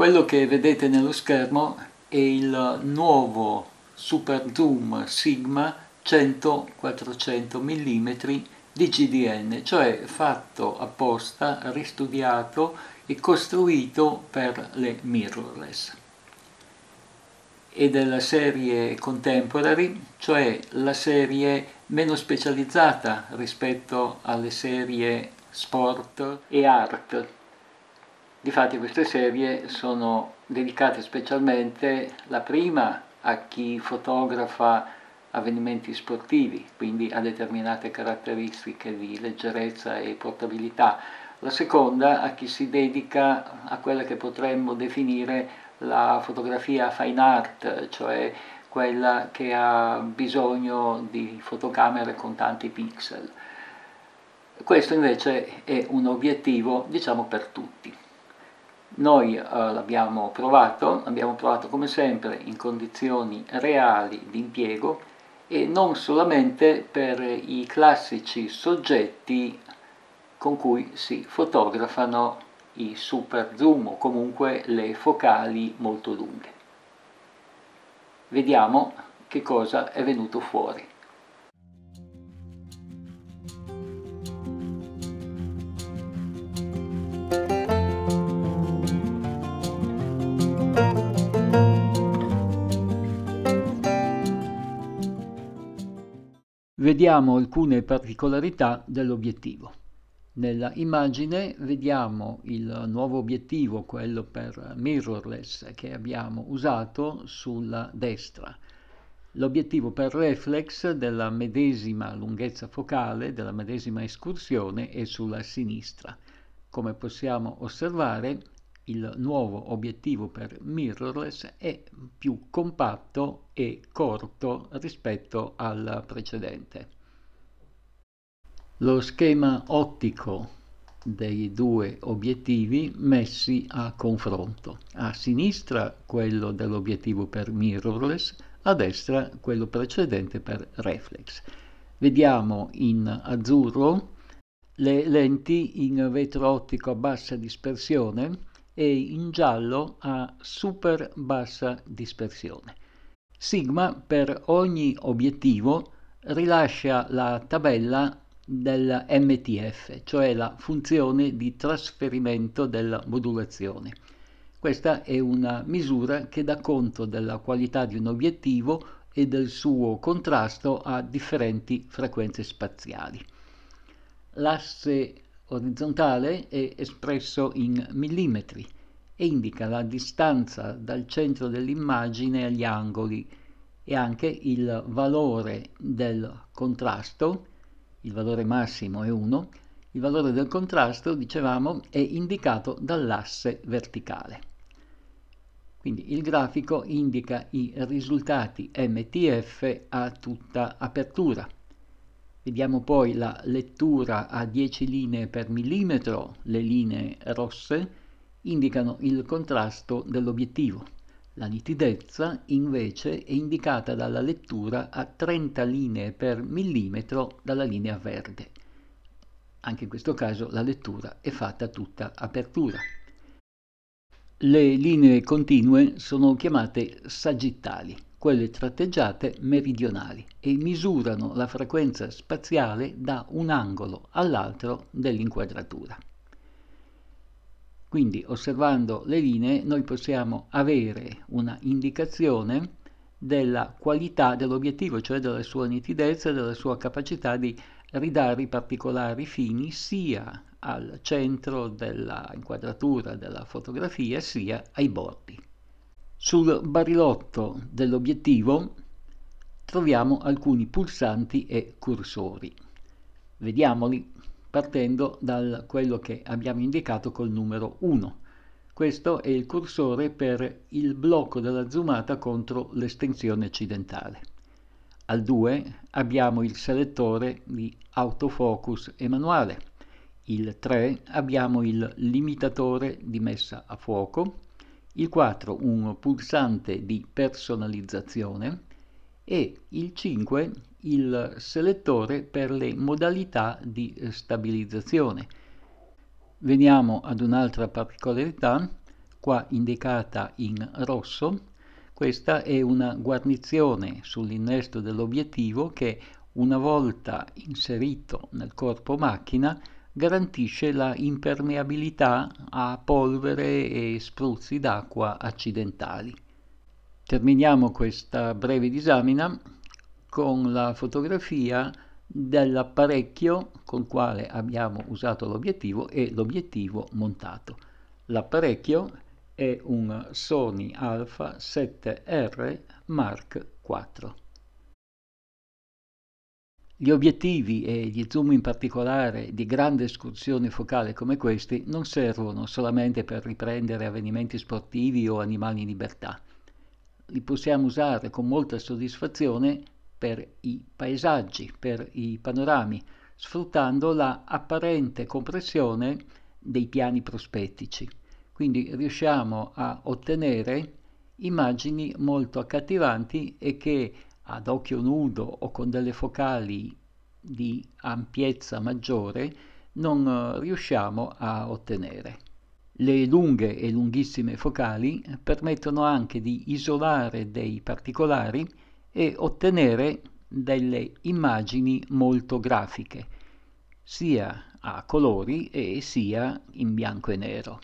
Quello che vedete nello schermo è il nuovo Super Zoom Sigma 100-400 mm di GDN, cioè fatto apposta, ristudiato e costruito per le mirrorless e della serie contemporary, cioè la serie meno specializzata rispetto alle serie sport e art. Difatti queste serie sono dedicate specialmente la prima a chi fotografa avvenimenti sportivi, quindi a determinate caratteristiche di leggerezza e portabilità, la seconda a chi si dedica a quella che potremmo definire la fotografia fine art, cioè quella che ha bisogno di fotocamere con tanti pixel. Questo invece è un obiettivo, diciamo, per tutti. Noi eh, l'abbiamo provato, l'abbiamo provato come sempre in condizioni reali di impiego e non solamente per i classici soggetti con cui si fotografano i super zoom o comunque le focali molto lunghe. Vediamo che cosa è venuto fuori. vediamo alcune particolarità dell'obiettivo. Nella immagine vediamo il nuovo obiettivo, quello per mirrorless che abbiamo usato sulla destra. L'obiettivo per reflex della medesima lunghezza focale, della medesima escursione è sulla sinistra. Come possiamo osservare il nuovo obiettivo per mirrorless è più compatto e corto rispetto al precedente. Lo schema ottico dei due obiettivi messi a confronto. A sinistra quello dell'obiettivo per mirrorless, a destra quello precedente per reflex. Vediamo in azzurro le lenti in vetro ottico a bassa dispersione e in giallo a super bassa dispersione. Sigma per ogni obiettivo rilascia la tabella del MTF, cioè la funzione di trasferimento della modulazione. Questa è una misura che dà conto della qualità di un obiettivo e del suo contrasto a differenti frequenze spaziali. L'asse orizzontale è espresso in millimetri e indica la distanza dal centro dell'immagine agli angoli e anche il valore del contrasto, il valore massimo è 1, il valore del contrasto, dicevamo, è indicato dall'asse verticale. Quindi il grafico indica i risultati MTF a tutta apertura. Vediamo poi la lettura a 10 linee per millimetro, le linee rosse indicano il contrasto dell'obiettivo. La nitidezza invece è indicata dalla lettura a 30 linee per millimetro dalla linea verde. Anche in questo caso la lettura è fatta tutta apertura. Le linee continue sono chiamate sagittali quelle tratteggiate meridionali e misurano la frequenza spaziale da un angolo all'altro dell'inquadratura. Quindi osservando le linee noi possiamo avere una indicazione della qualità dell'obiettivo, cioè della sua nitidezza e della sua capacità di ridare i particolari fini sia al centro dell'inquadratura della fotografia sia ai bordi. Sul barilotto dell'obiettivo troviamo alcuni pulsanti e cursori. Vediamoli partendo da quello che abbiamo indicato col numero 1. Questo è il cursore per il blocco della zoomata contro l'estensione occidentale. Al 2 abbiamo il selettore di autofocus e manuale. Il 3 abbiamo il limitatore di messa a fuoco il 4 un pulsante di personalizzazione e il 5 il selettore per le modalità di stabilizzazione. Veniamo ad un'altra particolarità, qua indicata in rosso, questa è una guarnizione sull'innesto dell'obiettivo che una volta inserito nel corpo macchina garantisce la impermeabilità a polvere e spruzzi d'acqua accidentali. Terminiamo questa breve disamina con la fotografia dell'apparecchio col quale abbiamo usato l'obiettivo e l'obiettivo montato. L'apparecchio è un Sony Alpha 7R Mark IV. Gli obiettivi e gli zoom in particolare di grande escursione focale come questi non servono solamente per riprendere avvenimenti sportivi o animali in libertà. Li possiamo usare con molta soddisfazione per i paesaggi, per i panorami, sfruttando la apparente compressione dei piani prospettici. Quindi riusciamo a ottenere immagini molto accattivanti e che ad occhio nudo o con delle focali di ampiezza maggiore non eh, riusciamo a ottenere. Le lunghe e lunghissime focali permettono anche di isolare dei particolari e ottenere delle immagini molto grafiche, sia a colori e sia in bianco e nero.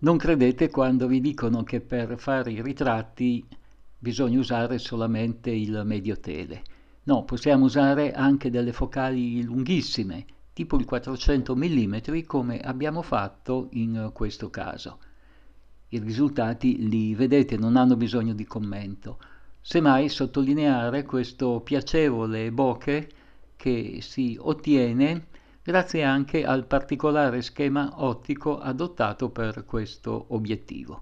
Non credete quando vi dicono che per fare i ritratti bisogna usare solamente il medio tele. No, possiamo usare anche delle focali lunghissime, tipo il 400 mm come abbiamo fatto in questo caso. I risultati li vedete, non hanno bisogno di commento. Semmai sottolineare questo piacevole bokeh che si ottiene grazie anche al particolare schema ottico adottato per questo obiettivo.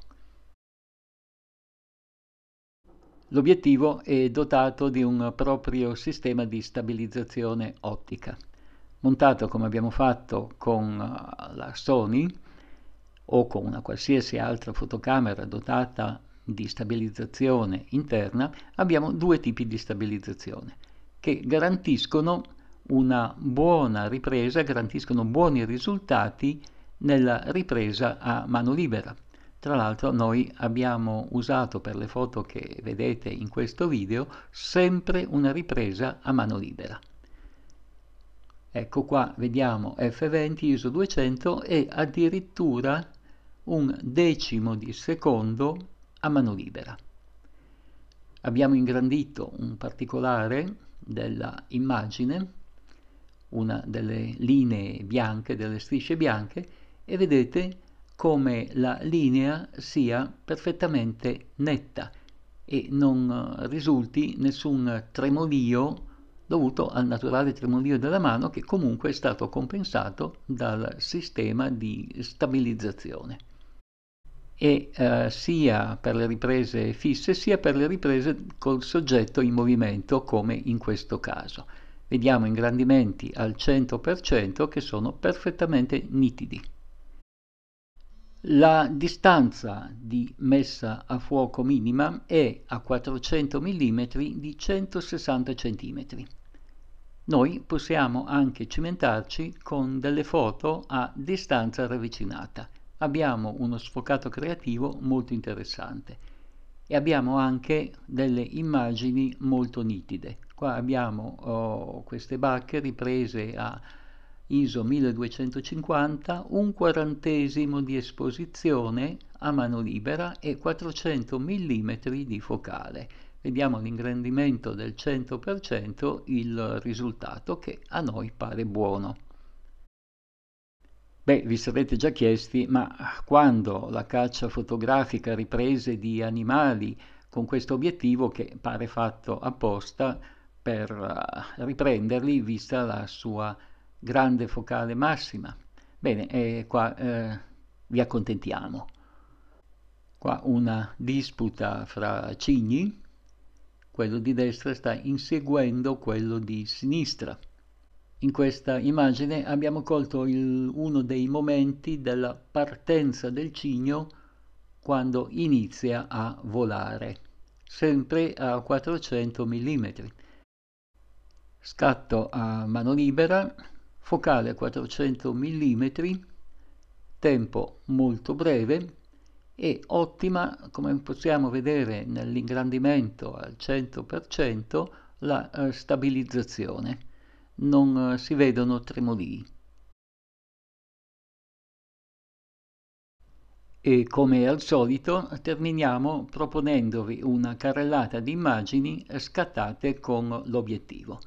L'obiettivo è dotato di un proprio sistema di stabilizzazione ottica, montato come abbiamo fatto con eh, la Sony o con una qualsiasi altra fotocamera dotata di stabilizzazione interna, abbiamo due tipi di stabilizzazione che garantiscono una buona ripresa, garantiscono buoni risultati nella ripresa a mano libera. Tra l'altro noi abbiamo usato per le foto che vedete in questo video sempre una ripresa a mano libera. Ecco qua vediamo F20 ISO 200 e addirittura un decimo di secondo a mano libera. Abbiamo ingrandito un particolare della immagine, una delle linee bianche, delle strisce bianche, e vedete come la linea sia perfettamente netta e non eh, risulti nessun tremolio dovuto al naturale tremolio della mano che comunque è stato compensato dal sistema di stabilizzazione e eh, sia per le riprese fisse sia per le riprese col soggetto in movimento come in questo caso. Vediamo ingrandimenti al 100% che sono perfettamente nitidi. La distanza di messa a fuoco minima è a 400 mm di 160 cm. Noi possiamo anche cimentarci con delle foto a distanza ravvicinata. Abbiamo uno sfocato creativo molto interessante e abbiamo anche delle immagini molto nitide. Qua abbiamo oh, queste bacche riprese a ISO 1250, un quarantesimo di esposizione a mano libera e 400 mm di focale. Vediamo l'ingrandimento del 100% il risultato che a noi pare buono. Beh, vi sarete già chiesti, ma quando la caccia fotografica riprese di animali con questo obiettivo che pare fatto apposta per eh, riprenderli vista la sua grande focale massima. Bene, e eh, qua eh, vi accontentiamo. Qua una disputa fra cigni, quello di destra sta inseguendo quello di sinistra. In questa immagine abbiamo colto il, uno dei momenti della partenza del cigno quando inizia a volare, sempre a 400 mm. Scatto a mano libera, focale 400 mm, tempo molto breve e ottima, come possiamo vedere nell'ingrandimento al 100%, la eh, stabilizzazione. Non eh, si vedono tremolii. E come al solito terminiamo proponendovi una carrellata di immagini scattate con l'obiettivo.